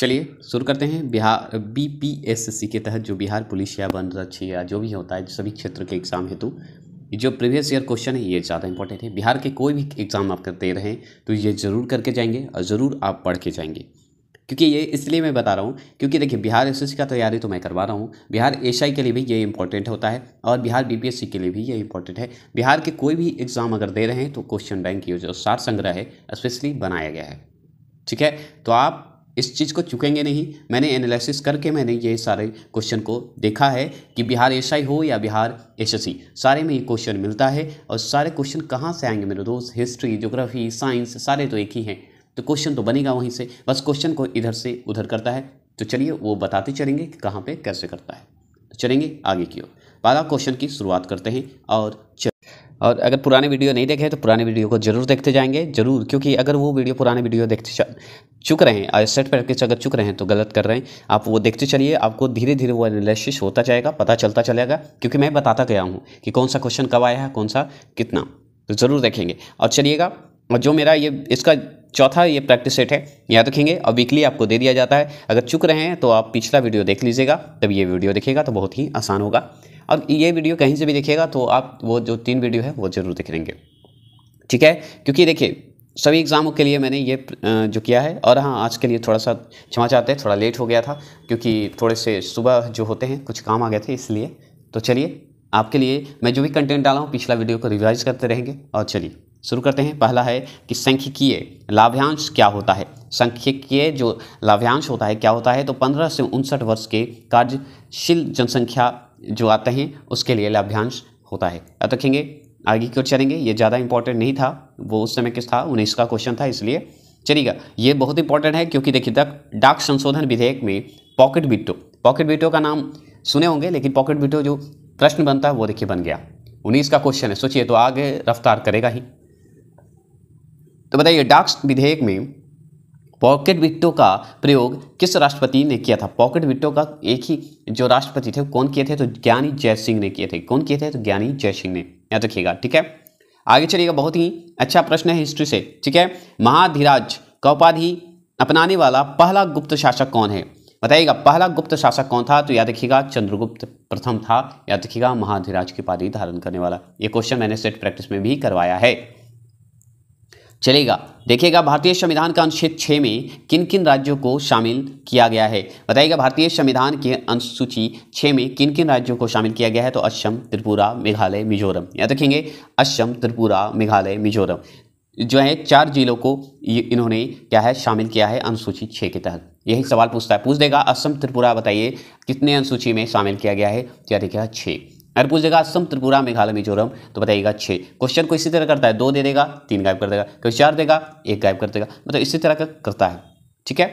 चलिए शुरू करते हैं बिहार बीपीएससी के तहत जो बिहार पुलिस या वन रक्ष या जो भी होता है सभी क्षेत्र के एग्ज़ाम हेतु जो प्रीवियस ईयर क्वेश्चन है ये ज़्यादा इंपॉर्टेंट है बिहार के कोई भी एग्ज़ाम आप करते रहें तो ये ज़रूर करके जाएंगे और ज़रूर आप पढ़ के जाएंगे क्योंकि ये इसलिए मैं बता रहा हूँ क्योंकि देखिए बिहार एस का तैयारी तो मैं करवा रहा हूँ बिहार एस के लिए भी ये इंपॉर्टेंट होता है और बिहार बीपीएससी के लिए भी ये इंपॉर्टेंट है बिहार के कोई भी एग्ज़ाम अगर दे रहे हैं तो क्वेश्चन बैंक ये जो सार संग्रह है स्पेशली बनाया गया है ठीक है तो आप इस चीज़ को चुकेंगे नहीं मैंने एनालिसिस करके मैंने ये सारे क्वेश्चन को देखा है कि बिहार एस हो या बिहार एस सारे में ये क्वेश्चन मिलता है और सारे क्वेश्चन कहाँ से आएंगे मेरे दोस्त हिस्ट्री जोग्राफी साइंस सारे तो एक ही हैं तो क्वेश्चन तो बनेगा वहीं से बस क्वेश्चन को इधर से उधर करता है तो चलिए वो बताते चलेंगे कि कहाँ पर कैसे करता है तो चलेंगे आगे की ओर पहला क्वेश्चन की शुरुआत करते हैं और और अगर पुराने वीडियो नहीं देखे तो पुराने वीडियो को जरूर देखते जाएंगे जरूर क्योंकि अगर वो वीडियो पुराने वीडियो देखते चुक रहे हैं आई सेट प्रैक्टिस अगर चुक रहे हैं तो गलत कर रहे हैं आप वो देखते चलिए आपको धीरे धीरे वो एनालिसिस होता जाएगा पता चलता चलेगा क्योंकि मैं बताता गया हूँ कि कौन सा क्वेश्चन कब आया है कौन सा कितना तो ज़रूर देखेंगे और चलिएगा और जो मेरा ये इसका चौथा ये प्रैक्टिस सेट है याद रखेंगे और वीकली आपको दे दिया जाता है अगर चुक रहे हैं तो आप पिछला वीडियो देख लीजिएगा तब ये वीडियो देखेगा तो बहुत ही आसान होगा अब ये वीडियो कहीं से भी देखिएगा तो आप वो जो तीन वीडियो है वो ज़रूर देख लेंगे ठीक है क्योंकि देखिए सभी एग्ज़ामों के लिए मैंने ये जो किया है और हाँ आज के लिए थोड़ा सा क्षमा चाहते हैं थोड़ा लेट हो गया था क्योंकि थोड़े से सुबह जो होते हैं कुछ काम आ गए थे इसलिए तो चलिए आपके लिए मैं जो भी कंटेंट डाला हूँ पिछला वीडियो को रिवाइज करते रहेंगे और चलिए शुरू करते हैं पहला है कि संख्यकीय लाभ्यांश क्या होता है संख्यकीय जो लाभ्यांश होता है क्या होता है तो पंद्रह से उनसठ वर्ष के कार्यशील जनसंख्या जो आते हैं उसके लिए लाभ्यांश होता है अब रखेंगे आगे की ओर चलेंगे ये ज़्यादा इंपॉर्टेंट नहीं था वो उस समय किस था उन्नीस का क्वेश्चन था इसलिए चलिएगा ये बहुत इंपॉर्टेंट है क्योंकि देखिए तक डाक संशोधन विधेयक में पॉकेट बिट्टो पॉकेट बिट्टो का नाम सुने होंगे लेकिन पॉकेट बिट्टो जो प्रश्न बनता है वो देखिए बन गया उन्नीस का क्वेश्चन है सोचिए तो आगे रफ्तार करेगा ही तो बताइए डाक विधेयक में पॉकेट विट्टो का प्रयोग किस राष्ट्रपति ने किया था पॉकेट विट्टो का एक ही जो राष्ट्रपति थे कौन किए थे तो ज्ञानी जय सिंह ने किए थे कौन किए थे तो ज्ञानी जय सिंह ने याद रखिएगा ठीक है आगे चलिएगा बहुत ही अच्छा प्रश्न है हिस्ट्री से ठीक है महाधिराज का उपाधि अपनाने वाला पहला गुप्त शासक कौन है बताइएगा पहला गुप्त शासक कौन था तो याद रखिएगा चंद्रगुप्त प्रथम था याद रखिएगा महाधिराज की उपाधि धारण करने वाला ये क्वेश्चन मैंने सेट प्रैक्टिस में भी करवाया है चलेगा देखिएगा भारतीय संविधान का अनुच्छेद छः में किन किन राज्यों को शामिल किया गया है बताइएगा भारतीय संविधान के अनुसूची छः में किन किन राज्यों को शामिल किया गया है तो असम त्रिपुरा मेघालय मिजोरम याद रखेंगे असम त्रिपुरा मेघालय मिजोरम जो है चार जिलों को इन्होंने क्या है शामिल किया है अनुसूची छः के तहत यही सवाल पूछता है पूछ देगा असम त्रिपुरा बताइए कितने अनुसूची में शामिल किया गया है क्या तो देखिएगा छः अगर पूछेगा असम त्रिपुरा मेघालय मिजोरम तो बताइएगा छः क्वेश्चन को इसी तरह करता है दो दे देगा तीन गायब कर देगा कोई चार देगा एक गायब कर देगा मतलब इसी तरह का करता है ठीक है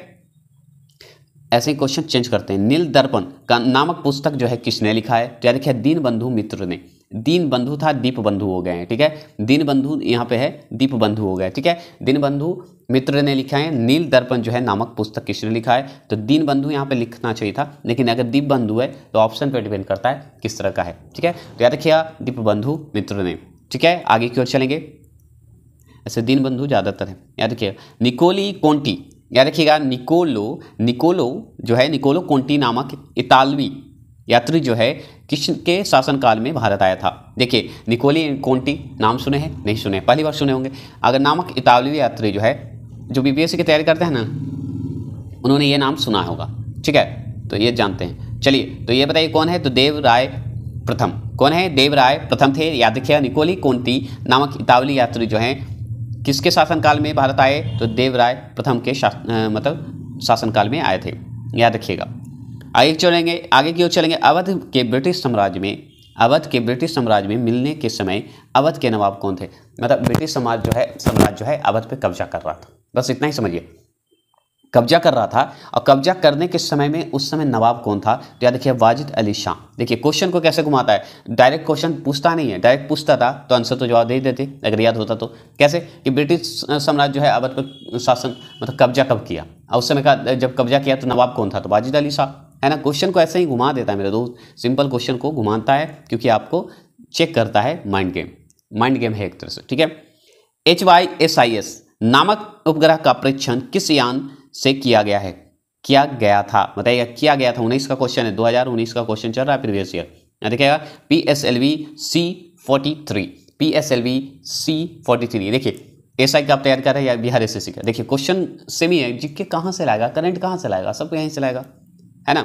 ऐसे ही क्वेश्चन चेंज करते हैं नील दर्पण का नामक पुस्तक जो है किसने लिखा है तो है दीन बंधु मित्र ने दीन बंधु था दीप बंधु हो गए हैं ठीक है दीन बंधु यहाँ पे है दीप बंधु हो गए ठीक है दीन बंधु मित्र ने लिखा है नील दर्पण जो है नामक पुस्तक किसने लिखा है तो दीन बंधु यहाँ पे लिखना चाहिए था लेकिन अगर दीप बंधु है तो ऑप्शन पे डिपेंड करता है किस तरह का है ठीक है तो याद रखिएगा दीप बंधु मित्र ने ठीक है आगे की ओर चलेंगे ऐसे अच्छा, दीन बंधु ज़्यादातर है याद रखिएगा निकोली कोंटी याद रखिएगा निकोलो निकोलो जो है निकोलो कोंटी नामक इतालवी यात्री जो है किशन के शासनकाल में भारत आया था देखिए निकोली कोंटी नाम सुने हैं नहीं सुने पहली बार सुने होंगे अगर नामक इतालवी यात्री जो है जो बी की तैयारी करते हैं ना उन्होंने ये नाम सुना होगा ठीक है तो ये जानते हैं चलिए तो ये बताइए कौन है तो देव राय प्रथम कौन है देव राय प्रथम थे याद रखिए निकोली कोंटी नामक इतावली यात्री जो हैं किसके शासनकाल में भारत आए तो देव राय प्रथम के शासन मतलब शासनकाल में आए थे याद रखिएगा आगे चलेंगे आगे की ओर चलेंगे अवध के ब्रिटिश साम्राज्य में अवध के ब्रिटिश साम्राज्य में मिलने के समय अवध के नवाब कौन थे मतलब ब्रिटिश समाज जो है साम्राज्य जो है अवध पे कब्जा कर रहा था बस इतना ही समझिए कब्जा कर रहा था और कब्जा करने के समय में उस समय नवाब कौन था तो याद देखिए वाजिद अली शाह देखिए क्वेश्चन को कैसे घुमाता है डायरेक्ट क्वेश्चन पूछता नहीं है डायरेक्ट पूछता था तो आंसर तो जवाब दे देते अगर याद होता तो कैसे कि ब्रिटिश साम्राज्य जो है अवध पर शासन मतलब कब्जा कब किया और उस समय का जब कब्जा किया तो नवाब कौन था तो वाजिद अली शाह है ना क्वेश्चन को ऐसे ही घुमा देता है मेरे दोस्त सिंपल क्वेश्चन को घुमाता है क्योंकि आपको चेक करता है माइंड गेम माइंड गेम है एक तरह से ठीक है H Y S I S नामक उपग्रह का परीक्षण किस यान से किया गया है किया गया था बताइएगा किया गया था उन्नीस का क्वेश्चन है दो का क्वेश्चन चल रहा है प्रीवियस ईयर देखिएगा P S L V C forty three P S L V C forty three देखिए एस आई का आप तैयार कर रहे हैं या बिहार एस एस सी का देखिए क्वेश्चन सेम ही है जिक्के कहाँ से लाएगा करंट कहाँ से लाएगा सब यहीं से लाएगा है ना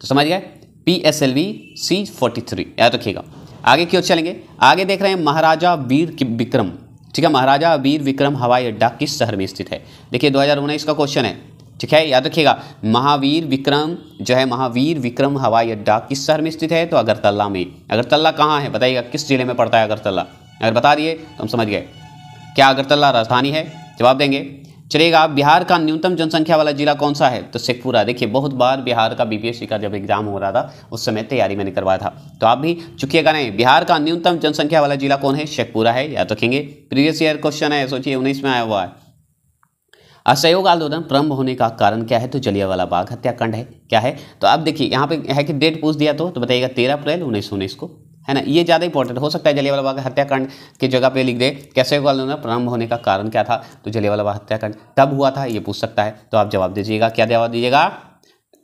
तो समझ गए P S L V C forty three याद रखिएगा आगे क्यों चलेंगे आगे देख रहे हैं महाराजा वीर विक्रम ठीक है महाराजा वीर विक्रम हवाई अड्डा किस शहर में स्थित है देखिए दो हज़ार उन्नीस का क्वेश्चन है ठीक है याद रखिएगा महावीर विक्रम जो है महावीर विक्रम हवाई अड्डा किस शहर में स्थित है तो अगरतला में अगरतला कहाँ है बताइएगा किस जिले में पड़ता है अगरतला अगर बता दिए तो हम समझ गए क्या अगरतला राजधानी है जवाब देंगे चलेगा बिहार का न्यूनतम जनसंख्या वाला जिला कौन सा है तो शेखपुरा देखिए बहुत बार बिहार का बीपीएससी का जब एग्जाम हो रहा था उस समय तैयारी मैंने करवाया था तो आप भी चुकीगा नहीं बिहार का न्यूनतम जनसंख्या वाला जिला कौन है शेखपुरा है याद रखेंगे प्रीवियस ईयर क्वेश्चन है सोचिए उन्नीस में आया हुआ है असहयोग आंदोलन प्रारंभ होने का कारण क्या है तो जलियावाला बाग हत्याकांड है क्या है तो आप देखिए यहाँ पे है कि डेट पूछ दिया तो, तो बताइएगा तेरह अप्रैल उन्नीस उन्नीस को है ना ये ज़्यादा इंपॉर्टेंट हो सकता है जलियावाला बाग हत्याकांड की जगह पे लिख दे कैसे वालों उन्होंने प्रारंभ होने का कारण क्या था तो जलियावाला बाग हत्याकांड तब हुआ था ये पूछ सकता है तो आप जवाब दीजिएगा क्या जवाब दीजिएगा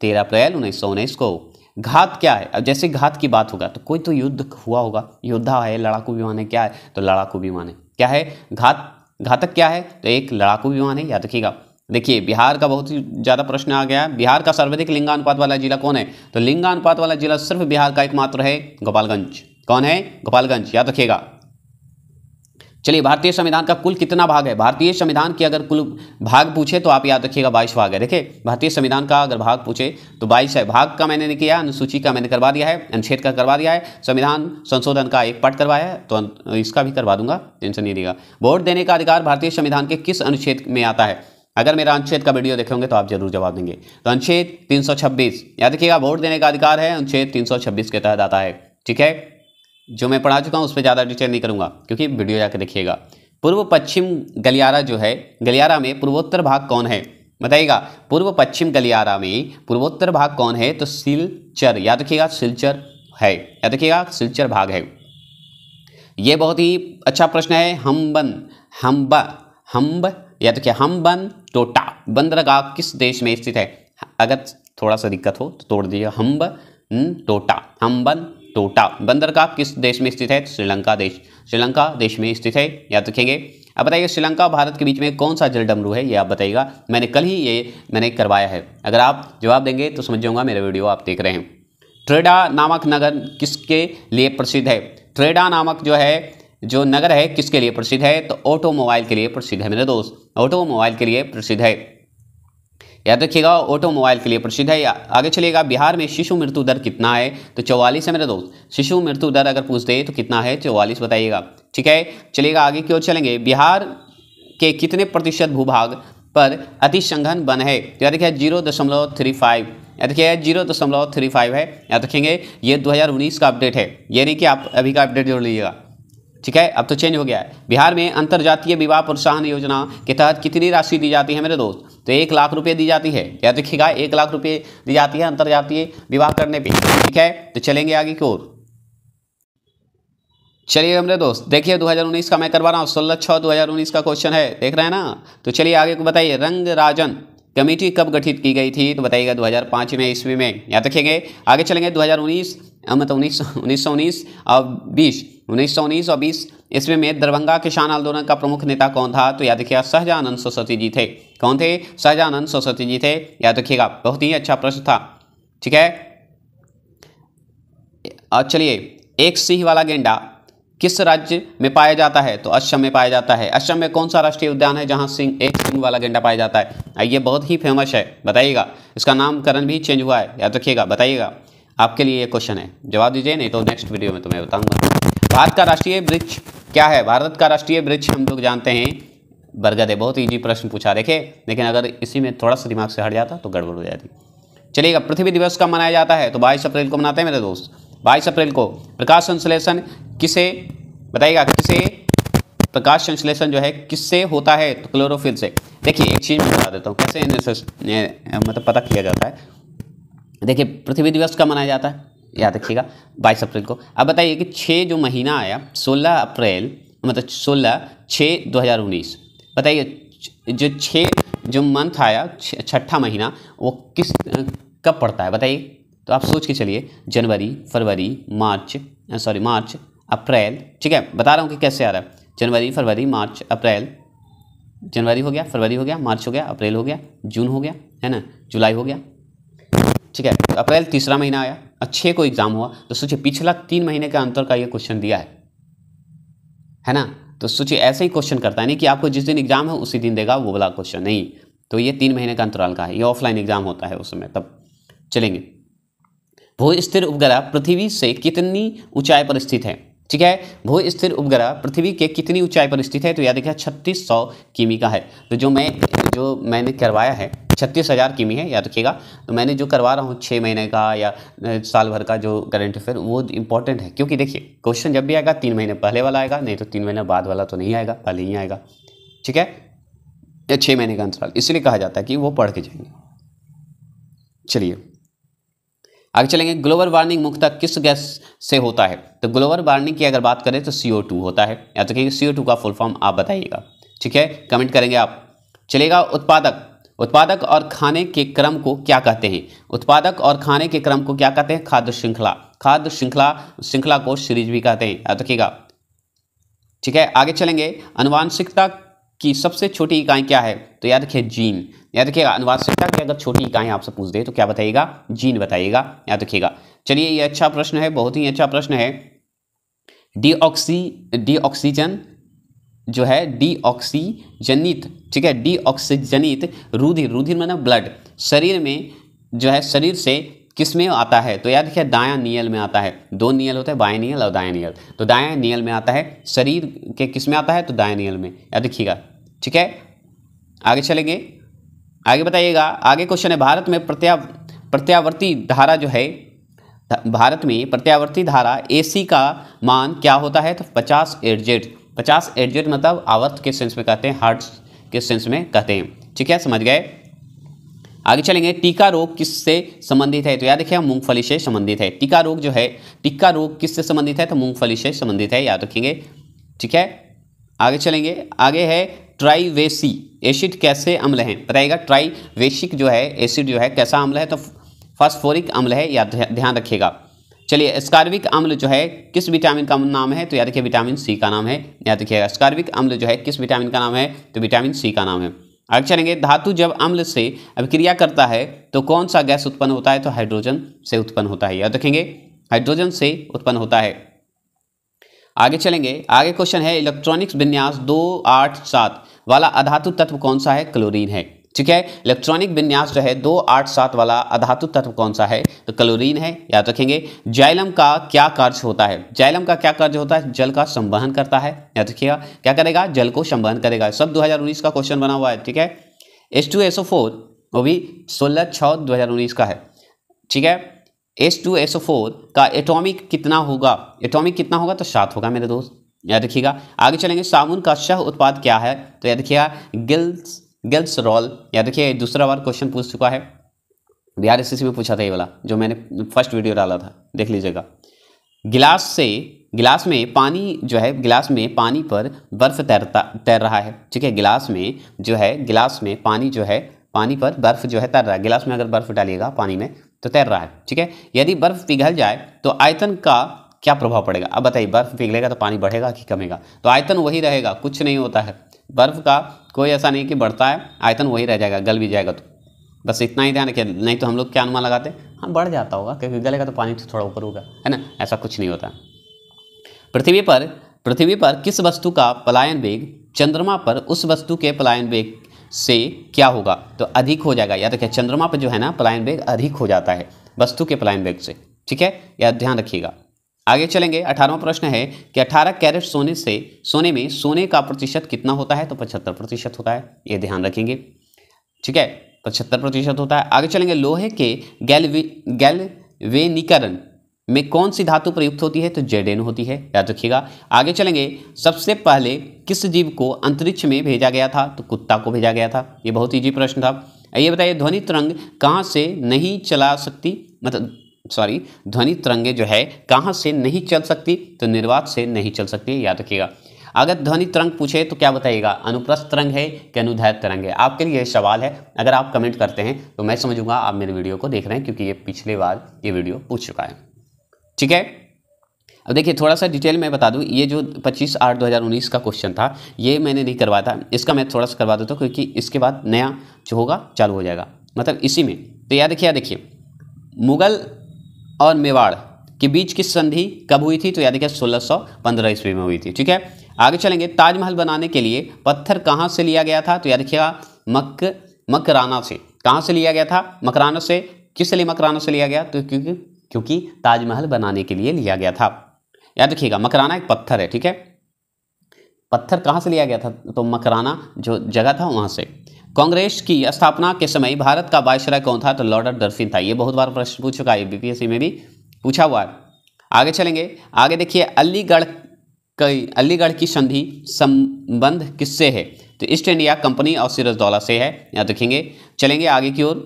तेरह अप्रैल उन्नीस सौ उन्नीस को घात क्या है अब जैसे घात की बात होगा तो कोई तो युद्ध हुआ होगा योद्धा है लड़ाकू विमान है क्या है तो लड़ाकू विमान है क्या है घात घातक क्या है तो एक लड़ाकू विमान है याद रखिएगा देखिए बिहार का बहुत ही ज़्यादा प्रश्न आ गया बिहार का सर्वाधिक लिंगानुपात वाला जिला कौन है तो लिंगानुपात वाला जिला सिर्फ बिहार का एकमात्र है गोपालगंज कौन है गोपालगंज याद रखिएगा चलिए भारतीय संविधान का कुल कितना भाग है भारतीय संविधान की अगर कुल भाग पूछे तो आप याद रखिएगा बाईस भाग है देखिए भारतीय संविधान का अगर भाग पूछे तो बाईस है भाग का मैंने नहीं किया अनुसूची का मैंने करवा दिया है अनुच्छेद का करवा दिया है संविधान संशोधन का एक पाठ करवाया है तो इसका भी करवा दूंगा टेंशन नहीं देगा वोट देने का अधिकार भारतीय संविधान के किस अनुच्छेद में आता है अगर मेरा अनुच्छेद का वीडियो देखेंगे तो आप जरूर जवाब देंगे तो अनुच्छेद तीन याद रखिएगा वोट देने का अधिकार है अनुच्छेद तीन के तहत आता है ठीक है जो मैं पढ़ा चुका हूँ उस पर ज़्यादा डिटेल नहीं करूँगा क्योंकि वीडियो जाकर देखिएगा पूर्व पश्चिम गलियारा जो है गलियारा में पूर्वोत्तर भाग कौन है बताइएगा पूर्व पश्चिम गलियारा में पूर्वोत्तर भाग कौन है तो सिलचर याद रखिएगा सिलचर है याद रखिएगा सिलचर भाग है ये बहुत ही अच्छा प्रश्न है हम्बन हम्बा हम्ब या तो हम हम्बन टोटा बंदरगाह किस देश में स्थित है अगर थोड़ा सा दिक्कत हो तो तोड़ दीजिए हम्ब टोटा हम्बन टोटा बंदरगाह किस देश में स्थित है श्रीलंका देश श्रीलंका देश में स्थित है याद रखेंगे अब बताइए श्रीलंका भारत के बीच में कौन सा जल डमरू है ये आप बताइएगा मैंने कल ही ये मैंने करवाया है अगर आप जवाब देंगे तो समझ जाऊँगा मेरा वीडियो आप देख रहे हैं ट्रेडा नामक नगर किसके लिए प्रसिद्ध है ट्रेडा नामक जो है जो नगर है किसके लिए प्रसिद्ध है तो ऑटोमोबाइल के लिए प्रसिद्ध है मेरे दोस्त ऑटोमोबाइल के लिए प्रसिद्ध है याद रखिएगा ऑटोमोबाइल के लिए प्रसिद्ध है आगे चलिएगा बिहार में शिशु मृत्यु दर कितना है तो चौवालीस है मेरे दोस्त शिशु मृत्यु दर अगर पूछ दे तो कितना है चौवालीस बताइएगा ठीक है चलिएगा आगे की ओर चलेंगे बिहार के कितने प्रतिशत भूभाग पर अतिसंघन बन है तो याद रखिए जीरो दशमलव थ्री फाइव याद रखिए जीरो दशमलव थ्री फाइव है याद रखेंगे ये 2019 का अपडेट है ये नहीं कि आप अभी का अपडेट जोड़ लीजिएगा ठीक है अब तो चेंज हो गया है बिहार में जातीय विवाह प्रोत्साहन योजना के तहत कितनी राशि दी जाती है मेरे दोस्त तो एक लाख रुपये दी जाती है याद रखिएगा एक लाख रुपये दी जाती है जातीय विवाह करने पे ठीक है तो चलेंगे आगे की ओर चलिए मेरे दोस्त देखिए 2019 का मैं करवा रहा हूँ सोलह छः दो का क्वेश्चन है देख रहे हैं ना तो चलिए आगे को बताइए रंग राजन कमेटी कब गठित की गई थी तो बताइएगा 2005 में ईस्वी में याद रखेंगे आगे चलेंगे 2019 मतलब उन्नीस उन्नीस सौ उन्नीस और बीस उन्नीस सौ उन्नीस और बीस ईस्वी में दरभंगा किसान आंदोलन का प्रमुख नेता कौन था तो याद रखिएगा सहजानंद सरस्वती जी थे कौन थे सहजानंद सरस्वती जी थे याद रखिएगा बहुत ही अच्छा प्रश्न था ठीक है और चलिए एक सिंह वाला गेंडा किस राज्य में पाया जाता है तो असम में पाया जाता है असम में कौन सा राष्ट्रीय उद्यान है जहाँ सिंह एक सिंह वाला गेंडा पाया जाता है ये बहुत ही फेमस है बताइएगा इसका नामकरण भी चेंज हुआ है याद रखिएगा बताइएगा आपके लिए ये क्वेश्चन है जवाब दीजिए नहीं तो नेक्स्ट वीडियो में तो मैं बताऊँगा भारत का राष्ट्रीय वृक्ष क्या है भारत का राष्ट्रीय वृक्ष हम लोग जानते हैं बरगद है बहुत ईजी प्रश्न पूछा देखे लेकिन अगर इसी में थोड़ा सा दिमाग से हट जाता तो गड़बड़ हो जाती चलिएगा पृथ्वी दिवस का मनाया जाता है तो बाईस अप्रैल को मनाते हैं मेरे दोस्त बाईस अप्रैल को प्रकाश संश्लेषण किसे बताइएगा किसे प्रकाश संश्लेषण जो है किससे होता है तो क्लोरोफिल से देखिए एक चीज़ मैं बता देता हूँ कैसे मतलब पता किया जाता है देखिए पृथ्वी दिवस का मनाया जाता है याद रखिएगा बाईस अप्रैल को अब बताइए कि छः जो महीना आया सोलह अप्रैल मतलब सोलह छः दो हज़ार उन्नीस बताइए जो छः जो मंथ आया छठा महीना वो किस कब पड़ता है बताइए तो आप सोच के चलिए जनवरी फरवरी मार्च सॉरी मार्च अप्रैल ठीक है बता रहा हूँ कि कैसे आ रहा है जनवरी फरवरी मार्च अप्रैल जनवरी हो गया फरवरी हो गया मार्च हो गया अप्रैल हो गया जून हो गया है ना जुलाई हो गया ठीक है तो अप्रैल तीसरा महीना आया अच्छे को एग्ज़ाम हुआ तो सोचिए पिछला तीन महीने के अंतर का ये क्वेश्चन दिया है है ना तो सोचिए ऐसे ही क्वेश्चन करता है नहीं कि आपको जिस दिन एग्ज़ाम है उसी दिन देगा वो वाला क्वेश्चन नहीं तो ये तीन महीने का अंतराल का है ये ऑफलाइन एग्ज़ाम होता है उस समय तब चलेंगे भू स्थिर उपग्रह पृथ्वी से कितनी ऊंचाई पर स्थित है ठीक है भू स्थिर उपग्रह पृथ्वी के कितनी ऊंचाई पर स्थित है तो याद देखिए छत्तीस सौ किमी का है तो जो मैं जो मैंने करवाया है छत्तीस हज़ार किमी है याद रखिएगा तो मैंने जो करवा रहा हूँ छः महीने का या साल भर का जो करंट अफेयर वो इंपॉर्टेंट है क्योंकि देखिए क्वेश्चन जब भी आएगा तीन महीने पहले वाला आएगा नहीं तो तीन महीने बाद वाला तो नहीं आएगा पहले ही आएगा ठीक है या छः महीने का अंतराल इसलिए कहा जाता है कि वो पढ़ के जाएंगे चलिए आगे चलेंगे ग्लोबल वार्मिंग मुख्यतः किस गैस से होता है तो ग्लोबल वार्मिंग की अगर बात करें तो सी होता है याद कहेंगे सी का फुल फॉर्म आप बताइएगा ठीक है कमेंट करेंगे आप चलेगा उत्पादक उत्पादक और खाने के क्रम को क्या कहते हैं उत्पादक और खाने के क्रम को क्या कहते हैं खाद्य श्रृंखला खाद्य श्रृंखला श्रृंखला को सीरीज भी कहते हैं याद रखिएगा ठीक है आगे चलेंगे अनुवांशिकता की सबसे छोटी इकाई क्या है तो याद रखिए जीन याद रखिएगा अनुवांशिकता की अगर छोटी इकाई आपसे पूछ दे तो क्या बताइएगा जीन बताइएगा याद रखिएगा चलिए ये अच्छा प्रश्न है बहुत ही अच्छा प्रश्न है डी ऑक्सी डी ऑक्सीजन जो है डीऑक्सीजनित ठीक है डीऑक्सीजनित रुधिर रुधिर मतलब ब्लड शरीर में जो है शरीर से किस में आता है तो याद रखिए दाया नियल में आता है दो नियल होते हैं बाएं नियल और दाया नियल तो दाया नियल में आता है शरीर के किस में आता है तो दाया नियल में याद रखिएगा ठीक है आगे चलेंगे आगे बताइएगा आगे क्वेश्चन है भारत में प्रत्या प्रत्यावर्ती धारा जो है भारत में प्रत्यावर्ती धारा एसी का मान क्या होता है तो 50 एडजेट पचास एडजेट मतलब आवत के सेंस में कहते हैं हार्ट के सेंस में कहते हैं ठीक है समझ गए आगे चलेंगे टीका रोग किससे संबंधित है तो याद रखिए मूंगफली से संबंधित है टीका रोग जो है टीका रोग किससे संबंधित है तो मूंगफली से संबंधित है याद रखेंगे ठीक है आगे चलेंगे आगे है ट्राइवेसी एसिड कैसे अम्ल है बताइएगा ट्राइवेसिक जो है एसिड जो है कैसा अम्ल है तो फॉस्फोरिक अम्ल है याद ध्यान रखिएगा चलिए स्कार्विक अम्ल जो है किस विटामिन का नाम है तो याद रखिए विटामिन सी का नाम है याद रखिएगा स्कार्विक अम्ल जो है किस विटामिन का नाम है तो विटामिन सी का नाम है आगे चलेंगे धातु जब अम्ल से अभिक्रिया करता है तो कौन सा गैस उत्पन्न होता है तो हाइड्रोजन से उत्पन्न होता है याद रखेंगे हाइड्रोजन से उत्पन्न होता है आगे चलेंगे आगे क्वेश्चन है इलेक्ट्रॉनिक्स विन्यास दो आठ सात वाला अधातु तत्व कौन सा है क्लोरीन है ठीक है इलेक्ट्रॉनिक विन्यास जो है दो आठ सात वाला अधातु तत्व कौन सा है तो क्लोरीन है याद रखेंगे जाइलम का क्या कार्य होता है जाइलम का क्या कार्य होता है जल का संवहन करता है याद रखिएगा क्या करेगा जल को संवहन करेगा सब 2019 का क्वेश्चन बना हुआ है ठीक है एस टू एसओ फोर वो भी सोलह छः दो हज़ार उन्नीस का है ठीक है एस टू एसओ फोर का एटॉमिक कितना होगा एटॉमिक कितना होगा तो सात होगा मेरे दोस्त याद रखिएगा आगे चलेंगे साबुन का शह उत्पाद क्या है तो याद रखिएगा गिल्स गर्ल्स रोल या देखिए दूसरा बार क्वेश्चन पूछ चुका है बिहार एस में पूछा था ये वाला जो मैंने फर्स्ट वीडियो डाला था देख लीजिएगा गिलास से गिलास में पानी जो है गिलास में पानी पर बर्फ़ तैरता तैर रहा है ठीक है गिलास में जो है गिलास में पानी जो है पानी पर बर्फ़ जो है तैर रहा है गिलास में अगर बर्फ़ डालिएगा पानी में तो तैर रहा है ठीक है यदि बर्फ़ पिघल जाए तो आयतन का क्या प्रभाव पड़ेगा अब बताइए बर्फ़ पिघलेगा तो पानी बढ़ेगा कि कमेगा तो आयतन वही रहेगा कुछ नहीं होता है बर्फ़ का कोई ऐसा नहीं कि बढ़ता है आयतन वही रह जाएगा गल भी जाएगा तो बस इतना ही ध्यान रखिए नहीं तो हम लोग क्या अनुमान लगाते हाँ बढ़ जाता होगा क्योंकि गलेगा तो पानी तो थोड़ा ऊपर होगा है ना ऐसा कुछ नहीं होता पृथ्वी पर पृथ्वी पर किस वस्तु का पलायन वेग चंद्रमा पर उस वस्तु के पलायन वेग से क्या होगा तो अधिक हो जाएगा याद रखिए चंद्रमा पर जो है ना पलायन वेग अधिक हो जाता है वस्तु के पलायन वेग से ठीक है या ध्यान रखिएगा आगे चलेंगे अठारहवा प्रश्न है कि अठारह कैरेट सोने से सोने में सोने का प्रतिशत कितना होता है तो पचहत्तर प्रतिशत होता है ये ध्यान रखेंगे ठीक है पचहत्तर प्रतिशत होता है आगे चलेंगे लोहे के गैलवे गैलवेनीकरण में कौन सी धातु प्रयुक्त होती है तो जेडेन होती है याद रखिएगा आगे चलेंगे सबसे पहले किस जीव को अंतरिक्ष में भेजा गया था तो कुत्ता को भेजा गया था ये बहुत ईजी प्रश्न था ये बताइए ध्वनि तरंग कहाँ से नहीं चला सकती मतलब सॉरी ध्वनि तरंगे जो है कहाँ से नहीं चल सकती तो निर्वात से नहीं चल सकती याद रखिएगा अगर ध्वनि तरंग पूछे तो क्या बताइएगा अनुप्रस्थ तरंग है कि अनुदैर्घ तरंग है आपके लिए यह सवाल है अगर आप कमेंट करते हैं तो मैं समझूंगा आप मेरे वीडियो को देख रहे हैं क्योंकि ये पिछले बार ये वीडियो पूछ चुका है ठीक है अब देखिए थोड़ा सा डिटेल में बता दूं ये जो 25 आठ 2019 का क्वेश्चन था ये मैंने नहीं करवाया था इसका मैं थोड़ा सा करवा देता हूँ क्योंकि इसके बाद नया जो होगा चालू हो जाएगा मतलब इसी में तो याद रखिए देखिए मुगल और मेवाड़ के बीच की संधि कब हुई थी तो याद रखिए पंद्रह ईस्वी में हुई थी ठीक है आगे चलेंगे ताजमहल बनाने के लिए पत्थर कहाँ से लिया गया था तो याद रखिएगा मक मकराना से कहाँ से लिया गया था मकराना से किस लिए मकराना से लिया गया तो क्योंकि क्योंकि ताजमहल बनाने के लिए लिया गया था याद रखिएगा मकराना एक पत्थर है ठीक है पत्थर कहाँ से लिया गया था तो मकराना जो जगह था वहाँ से कांग्रेस की स्थापना के समय भारत का वायसराय कौन था तो लॉर्डर डर्फिन था ये बहुत बार प्रश्न पूछ चुका है बीपीएससी में भी पूछा हुआ है आगे चलेंगे आगे देखिए अलीगढ़ कई अलीगढ़ की संधि संबंध किससे है तो ईस्ट इंडिया कंपनी और दौला से है यहाँ देखेंगे चलेंगे आगे की ओर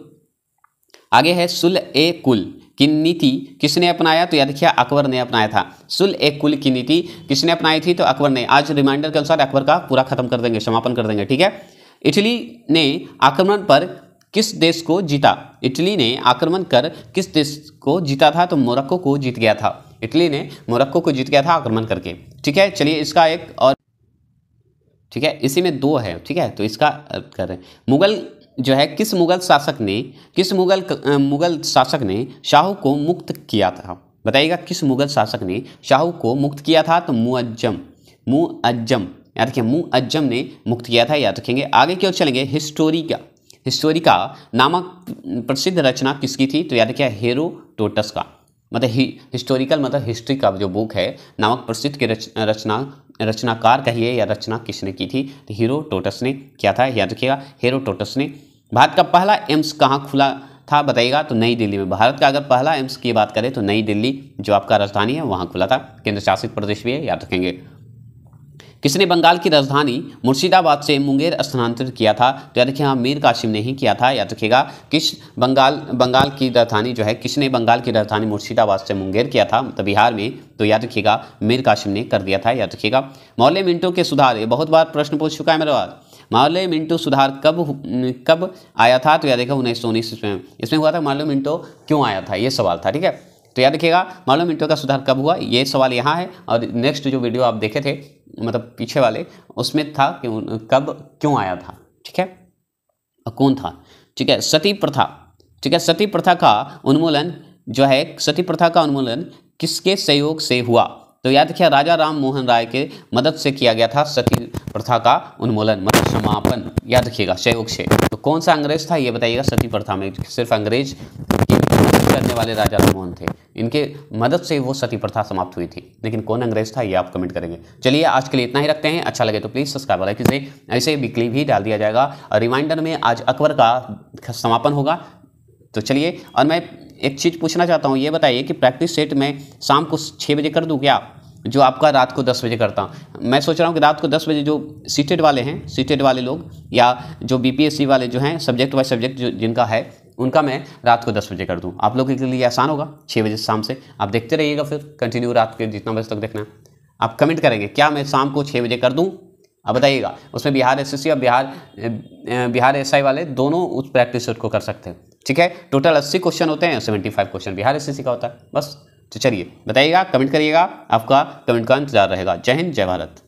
आगे है सुल ए कुल की नीति किसने अपनाया तो याद देखिए अकबर ने अपनाया था सुल ए कुल की नीति किसने अपनाई थी तो अकबर ने आज रिमाइंडर के अनुसार अकबर का पूरा खत्म कर देंगे समापन कर देंगे ठीक है इटली ने आक्रमण पर किस देश को जीता इटली ने आक्रमण कर किस देश को जीता था तो मोरक्को को जीत गया था इटली ने मोरक्को को जीत गया था आक्रमण करके ठीक है चलिए इसका एक और ठीक है इसी में दो है ठीक है तो इसका कर रहे हैं मुगल जो है किस मुगल शासक ने किस मुगल मुगल शासक ने शाहू को मुक्त किया था बताइएगा किस मुगल शासक ने शाहू को मुक्त किया था तो मुअज्जम मुअज्जम याद रखिए मु अज्जम ने मुक्त किया था याद रखेंगे तो आगे क्यों चलेंगे हिस्टोरिका हिस्टोरिका नामक प्रसिद्ध रचना किसकी थी तो याद रखिए टोटस का मतलब हि, हिस्टोरिकल मतलब हिस्ट्री का जो बुक है नामक प्रसिद्ध की रच, रचना रचनाकार कहिए या रचना किसने की थी तो हीरो टोटस ने किया था याद रखिएगा हीरो टोटस ने भारत का पहला एम्स कहाँ खुला था बताइएगा तो नई दिल्ली में भारत का अगर पहला एम्स की बात करें तो नई दिल्ली जो आपका राजधानी है वहाँ खुला था केंद्र शासित प्रदेश भी है याद रखेंगे तो किसने बंगाल की राजधानी मुर्शिदाबाद से मुंगेर स्थानांतरित किया था तो याद रखिएगा मीर कासिम ने ही किया था याद रखिएगा किस बंगाल बंगाल की राजधानी जो है किसने बंगाल की राजधानी मुर्शिदाबाद से मुंगेर किया था मतलब बिहार में तो याद रखिएगा मीर कासिम ने कर दिया था याद रखिएगा मौल्य मिंटो के सुधार ये बहुत बार प्रश्न पूछ चुका है मेरे बाद मौल्य मिनटो सुधार कब कब आया था तो याद देखा उन्नीस सौ उन्नीस में इसमें हुआ था मौल्य मिंटो क्यों आया था ये सवाल था ठीक है तो याद रखिएगा मालूम मिनटों का सुधार कब हुआ ये सवाल यहाँ है और नेक्स्ट जो वीडियो आप देखे थे मतलब पीछे वाले उसमें था कि कब क्यों आया था ठीक है और कौन था ठीक है सती प्रथा ठीक है सती प्रथा का उन्मूलन जो है सती प्रथा का उन्मूलन किसके सहयोग से हुआ तो याद रखिए राजा राम मोहन राय के मदद से किया गया था सती प्रथा का उन्मूलन मतलब समापन याद रखिएगा सहयोग से तो कौन सा अंग्रेज था ये बताइएगा सती प्रथा में सिर्फ अंग्रेज करने वाले राजा राममोहन थे इनके मदद से वो सती प्रथा समाप्त हुई थी लेकिन कौन अंग्रेज था ये आप कमेंट करेंगे चलिए आज के लिए इतना ही रखते हैं अच्छा लगे तो प्लीज़ सब्सक्राइब लाइक किसे ऐसे वीकली भी डाल दिया जाएगा रिमाइंडर में आज अकबर का समापन होगा तो चलिए और मैं एक चीज़ पूछना चाहता हूँ ये बताइए कि प्रैक्टिस सेट में शाम को छः बजे कर दूँ क्या जो आपका रात को दस बजे करता हूँ मैं सोच रहा हूँ कि रात को दस बजे जो सीटेड वाले हैं सीटेड वाले लोग या जो बीपीएससी वाले जो हैं सब्जेक्ट बाई सब्जेक्ट जो जिनका है उनका मैं रात को दस बजे कर दूँ आप लोगों के लिए आसान होगा छः बजे शाम से आप देखते रहिएगा फिर कंटिन्यू रात के जितना बजे तक देखना आप कमेंट करेंगे क्या मैं शाम को छः बजे कर दूँ आप बताइएगा उसमें बिहार एस और बिहार बिहार एस वाले दोनों उस प्रैक्टिस सेट को कर सकते हैं ठीक है टोटल अस्सी क्वेश्चन होते हैं seventy five question Bihar S का होता है बस तो चलिए बताइएगा कमेंट करिएगा आपका कमेंट का इंतजार रहेगा जय हिंद जय भारत